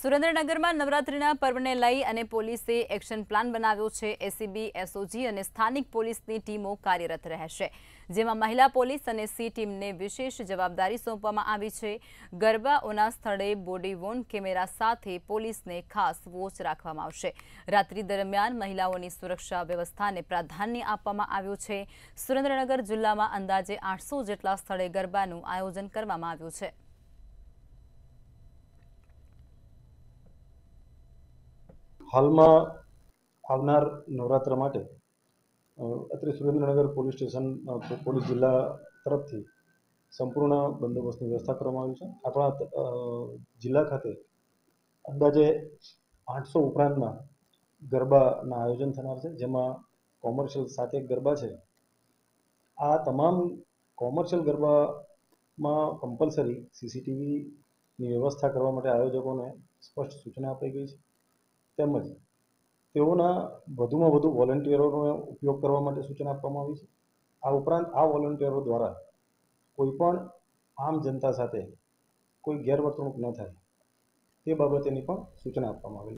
સુરેન્દ્રનગરમાં નવરાત્રિના પર્વને લઈ અને પોલીસે એક્શન પ્લાન બનાવ્યો છે એસીબી એસઓજી અને સ્થાનિક પોલીસની ટીમો કાર્યરત રહેશે જેમાં મહિલા પોલીસ અને સી ટીમને વિશેષ જવાબદારી સોંપવામાં આવી છે ગરબાઓના સ્થળે બોડી વોન કેમેરા સાથે પોલીસને ખાસ વોચ રાખવામાં આવશે રાત્રિ દરમિયાન મહિલાઓની સુરક્ષા વ્યવસ્થાને પ્રાધાન્ય આપવામાં આવ્યું છે સુરેન્દ્રનગર જિલ્લામાં અંદાજે આઠસો જેટલા સ્થળે ગરબાનું આયોજન કરવામાં આવ્યું છે હાલમાં આવનાર નવરાત્ર માટે અત્રે સુરેન્દ્રનગર પોલીસ સ્ટેશન પોલીસ જિલ્લા તરફથી સંપૂર્ણ બંદોબસ્તની વ્યવસ્થા કરવામાં આવી છે આપણા જિલ્લા ખાતે અંદાજે આઠસો ઉપરાંતના ગરબાના આયોજન થનાર છે જેમાં કોમર્શિયલ સાથે એક ગરબા છે આ તમામ કોમર્શિયલ ગરબામાં કમ્પલસરી સીસીટીવીની વ્યવસ્થા કરવા માટે આયોજકોને સ્પષ્ટ સૂચના અપાઈ ગઈ છે તેમજ તેઓના વધુમાં વધુ વોલન્ટિયરોનો ઉપયોગ કરવા માટે સૂચના આપવામાં આવી છે આ ઉપરાંત આ વોલન્ટિયરો દ્વારા કોઈપણ આમ જનતા સાથે કોઈ ગેરવર્તણૂક ન થાય તે બાબતેની પણ સૂચના આપવામાં આવેલી